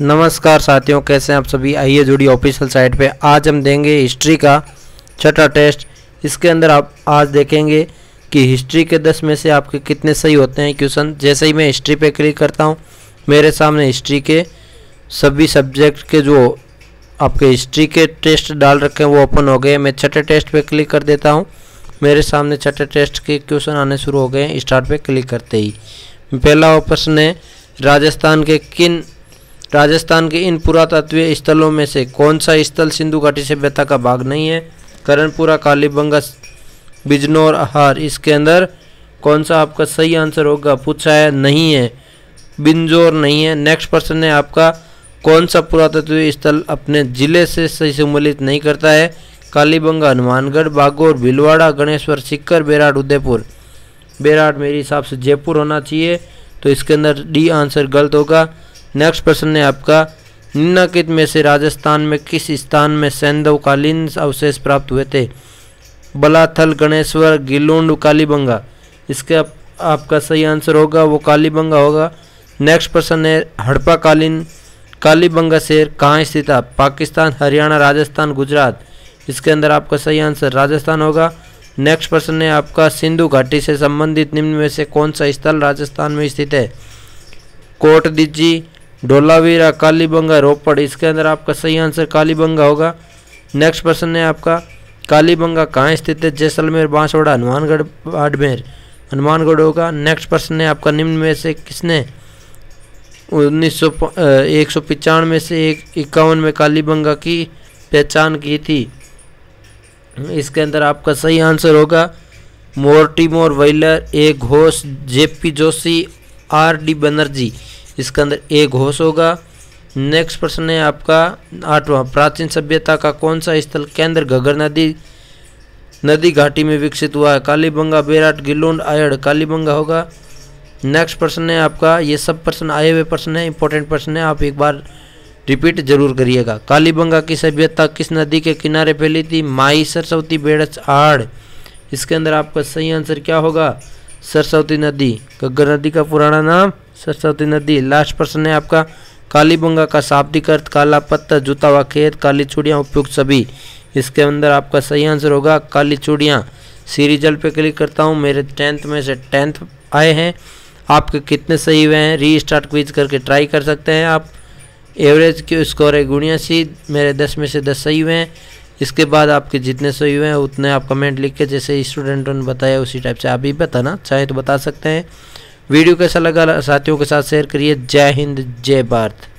नमस्कार साथियों कैसे हैं आप सभी आइए जुड़ी ऑफिशियल साइट पे आज हम देंगे हिस्ट्री का छठा टेस्ट इसके अंदर आप आज देखेंगे कि हिस्ट्री के दस में से आपके कितने सही होते हैं क्वेश्चन जैसे ही मैं हिस्ट्री पे क्लिक करता हूँ मेरे सामने हिस्ट्री के सभी सब्जेक्ट के जो आपके हिस्ट्री के टेस्ट डाल रखे हैं वो ओपन हो गए मैं छठे टेस्ट पर क्लिक कर देता हूँ मेरे सामने छठे टेस्ट के क्वेश्चन आने शुरू हो गए स्टार्ट पर क्लिक करते ही पहला ऑप्शन है राजस्थान के किन राजस्थान के इन पुरातत्वीय स्थलों में से कौन सा स्थल सिंधु घाटी सभ्यता का भाग नहीं है करणपुरा कालीबंगा बिजनौर आहार इसके अंदर कौन सा आपका सही आंसर होगा पूछा है नहीं है बिंजोर नहीं है नेक्स्ट पर्सन है आपका कौन सा पुरातत्वीय स्थल अपने जिले से सही सम्मिलित नहीं करता है कालीबंगा हनुमानगढ़ बागौर भिलवाड़ा गणेश्वर सिक्कर बेराड उदयपुर बेराड मेरे हिसाब से जयपुर होना चाहिए तो इसके अंदर डी आंसर गलत होगा नेक्स्ट प्रश्न है आपका निम्नाकित में से राजस्थान में किस स्थान में सैंधवकालीन अवशेष प्राप्त हुए थे बलाथल गणेश्वर गिलोंड कालीबंगा इसका आपका सही आंसर होगा वो कालीबंगा होगा नेक्स्ट प्रश्न है हड़प्पाकालीन कालीबंगा शहर कहाँ स्थित है पाकिस्तान हरियाणा राजस्थान गुजरात इसके अंदर आपका सही आंसर राजस्थान होगा नेक्स्ट प्रश्न है आपका सिंधु घाटी से संबंधित निम्न में से कौन सा स्थल राजस्थान में स्थित है कोट दिजी डोलावीरा कालीबंगा रोपड़ इसके अंदर आपका सही आंसर कालीबंगा होगा नेक्स्ट प्रश्न है आपका कालीबंगा कहाँ स्थित है जैसलमेर बांसवाड़ा हनुमानगढ़ बाड़मेर हनुमानगढ़ होगा नेक्स्ट प्रश्न है आपका निम्न में से किसने उन्नीस सौ एक सौ पचानवे से एक इक्यावन में कालीबंगा की पहचान की थी इसके अंदर आपका सही आंसर होगा Mortimer Wheeler A Ghosh JP Joshi R D Banerjee इसके अंदर ए घोष होगा नेक्स्ट प्रश्न है आपका आठवां प्राचीन सभ्यता का कौन सा स्थल केंद्र घगर नदी नदी घाटी में विकसित हुआ है कालीबंगा बेराट गिलोंड आयड़ कालीबंगा होगा नेक्स्ट प्रश्न है आपका ये सब प्रश्न आए हुए प्रश्न है इंपॉर्टेंट प्रश्न है आप एक बार रिपीट जरूर करिएगा कालीबंगा की सभ्यता किस नदी के किनारे फैली थी माई सरस्वती बेड़च आड़ इसके अंदर आपका सही आंसर क्या होगा सरस्वती नदी गग्गर नदी का पुराना नाम सरस्वती नदी लास्ट प्रश्न है आपका कालीबंगा का शाब्दिक अर्थ काला पत्ता जूता व खेत काली चूड़ियाँ उपयुक्त सभी इसके अंदर आपका सही आंसर होगा काली चूड़ियाँ सीरी जल पे क्लिक करता हूँ मेरे टेंथ में से टेंथ आए हैं आपके कितने सही हुए हैं री स्टार्ट क्विज करके ट्राई कर सकते हैं आप एवरेज की स्कोर है गुणियासी मेरे दस में से दस सही हुए हैं इसके बाद आपके जितने सही हुए हैं उतने आप कमेंट लिख के जैसे स्टूडेंटों ने बताया उसी टाइप से आप भी बताना चाहे तो बता सकते हैं वीडियो कैसा लगा साथियों के साथ शेयर करिए जय हिंद जय भारत